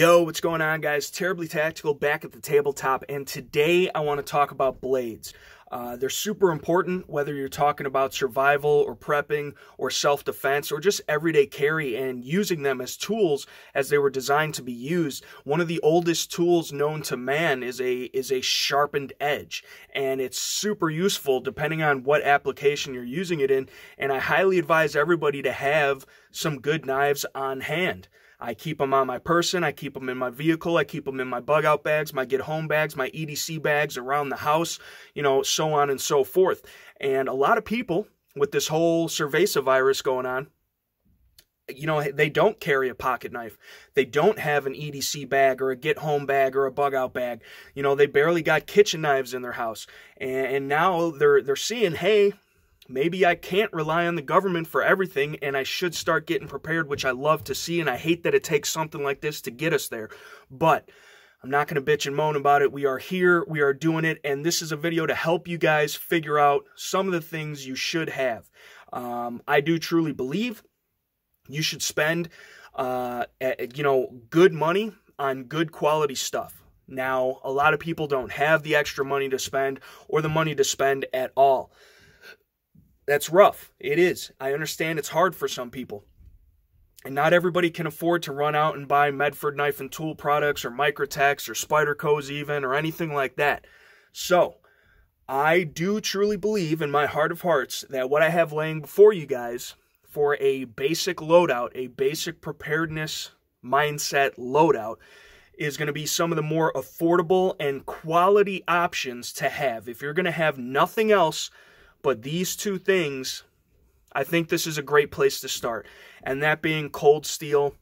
Yo, what's going on guys? Terribly Tactical back at the tabletop and today I want to talk about blades. Uh, they're super important whether you're talking about survival or prepping or self-defense or just everyday carry and using them as tools as they were designed to be used. One of the oldest tools known to man is a is a sharpened edge and it's super useful depending on what application you're using it in and I highly advise everybody to have some good knives on hand. I keep them on my person. I keep them in my vehicle. I keep them in my bug out bags, my get home bags, my EDC bags around the house, you know, so on and so forth. And a lot of people with this whole Cerveza virus going on, you know, they don't carry a pocket knife. They don't have an EDC bag or a get home bag or a bug out bag. You know, they barely got kitchen knives in their house. And, and now they're they're seeing, hey, maybe I can't rely on the government for everything and I should start getting prepared, which I love to see. And I hate that it takes something like this to get us there. But I'm not going to bitch and moan about it. We are here, we are doing it, and this is a video to help you guys figure out some of the things you should have. Um, I do truly believe you should spend, uh, eh, you know, good money on good quality stuff. Now, a lot of people don't have the extra money to spend or the money to spend at all. That's rough. It is. I understand it's hard for some people. And not everybody can afford to run out and buy Medford knife and tool products or Microtex or Spyderco's even or anything like that. So, I do truly believe in my heart of hearts that what I have laying before you guys for a basic loadout, a basic preparedness mindset loadout, is going to be some of the more affordable and quality options to have. If you're going to have nothing else but these two things, I think this is a great place to start. And that being Cold Steel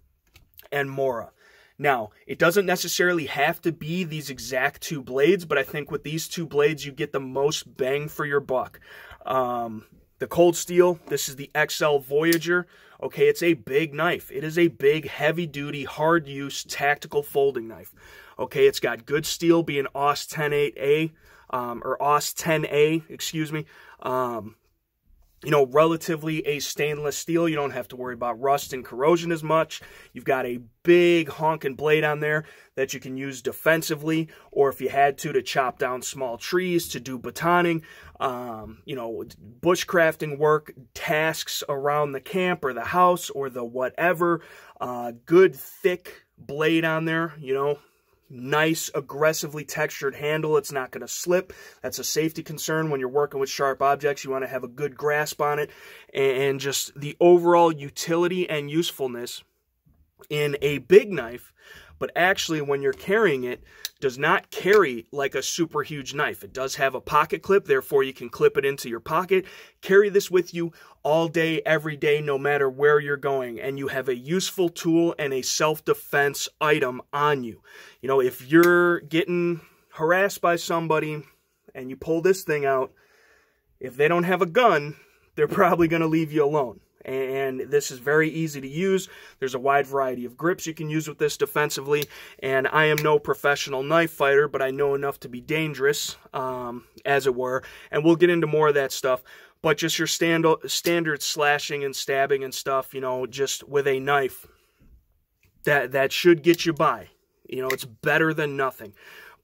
and Mora. Now, it doesn't necessarily have to be these exact two blades, but I think with these two blades, you get the most bang for your buck. Um, the Cold Steel, this is the XL Voyager. Okay, it's a big knife. It is a big, heavy-duty, hard-use, tactical folding knife. Okay, it's got good steel being OS 10.8A um, or OS 10A, excuse me. Um, you know, relatively a stainless steel. You don't have to worry about rust and corrosion as much. You've got a big honking blade on there that you can use defensively, or if you had to, to chop down small trees, to do batoning, um, you know, bushcrafting work, tasks around the camp or the house or the whatever. Uh, good thick blade on there, you know, nice, aggressively textured handle. It's not going to slip. That's a safety concern when you're working with sharp objects. You want to have a good grasp on it and just the overall utility and usefulness in a big knife but actually when you're carrying it, does not carry like a super huge knife. It does have a pocket clip, therefore you can clip it into your pocket. Carry this with you all day, every day, no matter where you're going, and you have a useful tool and a self-defense item on you. You know, if you're getting harassed by somebody and you pull this thing out, if they don't have a gun, they're probably going to leave you alone and this is very easy to use. There's a wide variety of grips you can use with this defensively, and I am no professional knife fighter, but I know enough to be dangerous, um, as it were, and we'll get into more of that stuff but just your stand standard slashing and stabbing and stuff, you know, just with a knife. That that should get you by. You know, it's better than nothing.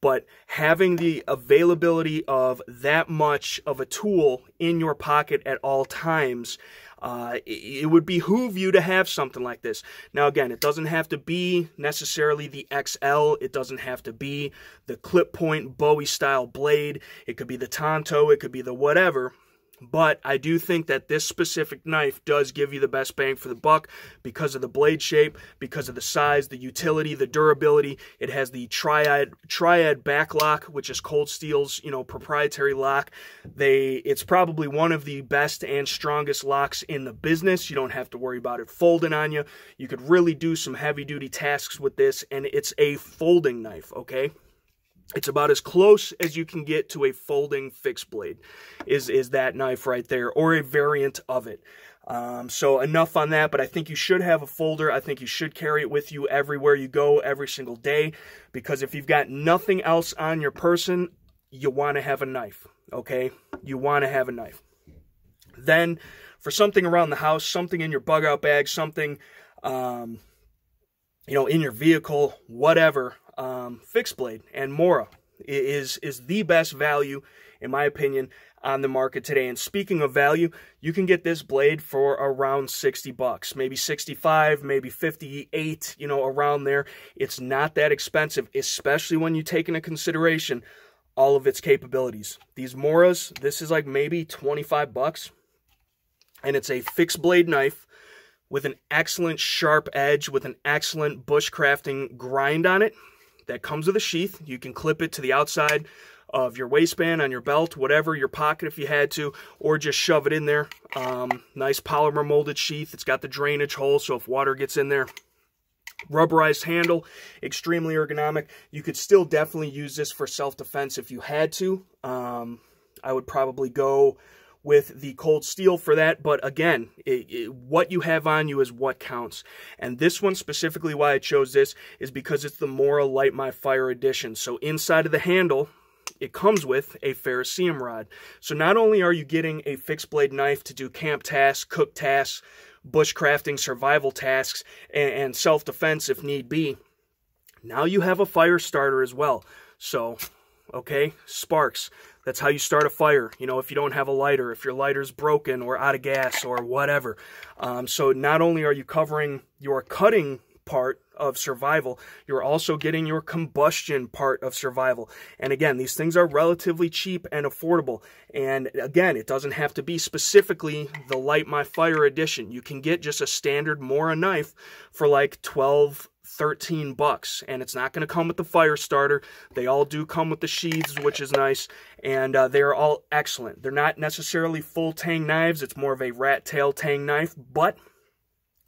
But having the availability of that much of a tool in your pocket at all times uh, it would behoove you to have something like this. Now, again, it doesn't have to be necessarily the XL. It doesn't have to be the clip point Bowie style blade. It could be the Tonto. It could be the whatever. But I do think that this specific knife does give you the best bang for the buck because of the blade shape, because of the size, the utility, the durability. It has the triad triad back lock, which is Cold Steel's you know proprietary lock. They it's probably one of the best and strongest locks in the business. You don't have to worry about it folding on you. You could really do some heavy duty tasks with this, and it's a folding knife. Okay, it's about as close as you can get to a folding fixed blade is, is that knife right there or a variant of it. Um, so enough on that, but I think you should have a folder. I think you should carry it with you everywhere you go every single day because if you've got nothing else on your person, you want to have a knife, okay? You want to have a knife. Then for something around the house, something in your bug out bag, something, um, you know, in your vehicle, whatever, um, um, fixed blade and Mora is is the best value in my opinion on the market today. And speaking of value, you can get this blade for around 60 bucks, maybe 65, maybe 58, you know, around there. It's not that expensive, especially when you take into consideration all of its capabilities. These Moras, this is like maybe 25 bucks, and it's a fixed blade knife with an excellent sharp edge, with an excellent bushcrafting grind on it that comes with a sheath. You can clip it to the outside of your waistband, on your belt, whatever, your pocket if you had to, or just shove it in there. Um, nice polymer molded sheath. It's got the drainage hole, so if water gets in there, rubberized handle, extremely ergonomic. You could still definitely use this for self-defense if you had to. Um, I would probably go with the cold steel for that. But again, it, it, what you have on you is what counts. And this one specifically why I chose this is because it's the Mora Light My Fire Edition. So inside of the handle, it comes with a ferrocene rod. So not only are you getting a fixed blade knife to do camp tasks, cook tasks, bushcrafting, survival tasks, and, and self-defense if need be, now you have a fire starter as well. So okay? Sparks. That's how you start a fire, you know, if you don't have a lighter, if your lighter's broken or out of gas or whatever. Um, so not only are you covering your cutting part of survival, you're also getting your combustion part of survival. And again, these things are relatively cheap and affordable. And again, it doesn't have to be specifically the Light My Fire edition. You can get just a standard Mora knife for like 12 13 bucks and it's not going to come with the fire starter they all do come with the sheaths which is nice and uh, they are all excellent they're not necessarily full tang knives it's more of a rat tail tang knife but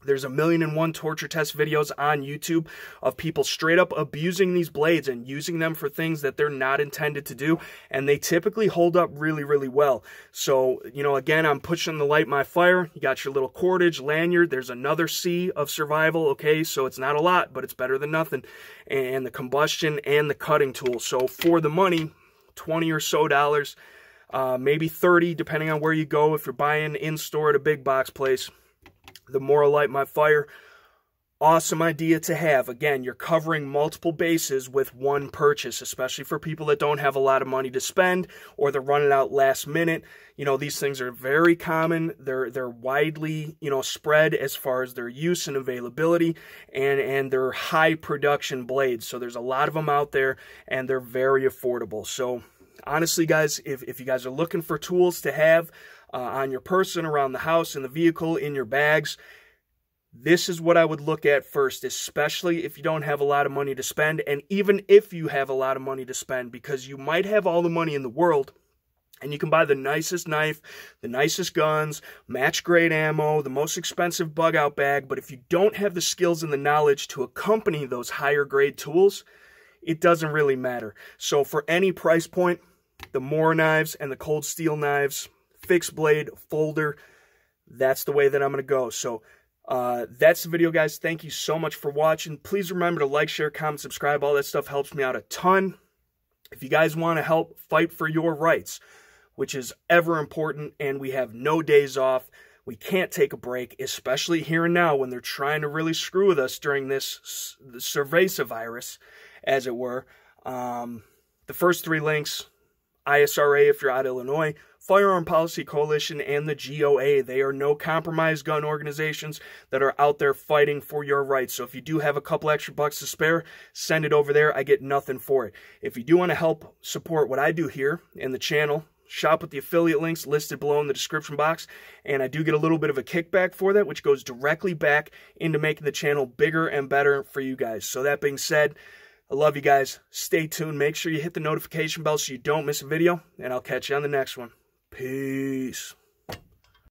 there's a million and one torture test videos on YouTube of people straight up abusing these blades and using them for things that they're not intended to do. And they typically hold up really, really well. So, you know, again, I'm pushing the light my fire. You got your little cordage, lanyard. There's another C of survival. Okay, so it's not a lot, but it's better than nothing. And the combustion and the cutting tool. So for the money, 20 or so dollars, uh, maybe 30, depending on where you go. If you're buying in store at a big box place, the more I light my fire. Awesome idea to have. Again, you're covering multiple bases with one purchase, especially for people that don't have a lot of money to spend or they're running out last minute. You know, these things are very common. They're they're widely, you know, spread as far as their use and availability and and they're high production blades. So there's a lot of them out there and they're very affordable. So honestly guys, if if you guys are looking for tools to have, uh, on your person, around the house, in the vehicle, in your bags. This is what I would look at first, especially if you don't have a lot of money to spend, and even if you have a lot of money to spend, because you might have all the money in the world. And you can buy the nicest knife, the nicest guns, match grade ammo, the most expensive bug out bag. But if you don't have the skills and the knowledge to accompany those higher grade tools, it doesn't really matter. So, for any price point, the Moore knives and the cold steel knives, fixed blade folder. That's the way that I'm going to go. So uh, that's the video, guys. Thank you so much for watching. Please remember to like, share, comment, subscribe. All that stuff helps me out a ton. If you guys want to help fight for your rights, which is ever important, and we have no days off, we can't take a break, especially here and now when they're trying to really screw with us during this Cerveza virus, as it were. Um, the first three links, ISRA if you're out of Illinois, Firearm Policy Coalition and the GOA. They are no compromise gun organizations that are out there fighting for your rights. So if you do have a couple extra bucks to spare, send it over there. I get nothing for it. If you do want to help support what I do here and the channel, shop with the affiliate links listed below in the description box and I do get a little bit of a kickback for that which goes directly back into making the channel bigger and better for you guys. So that being said, I love you guys. Stay tuned. Make sure you hit the notification bell so you don't miss a video and I'll catch you on the next one. Peace.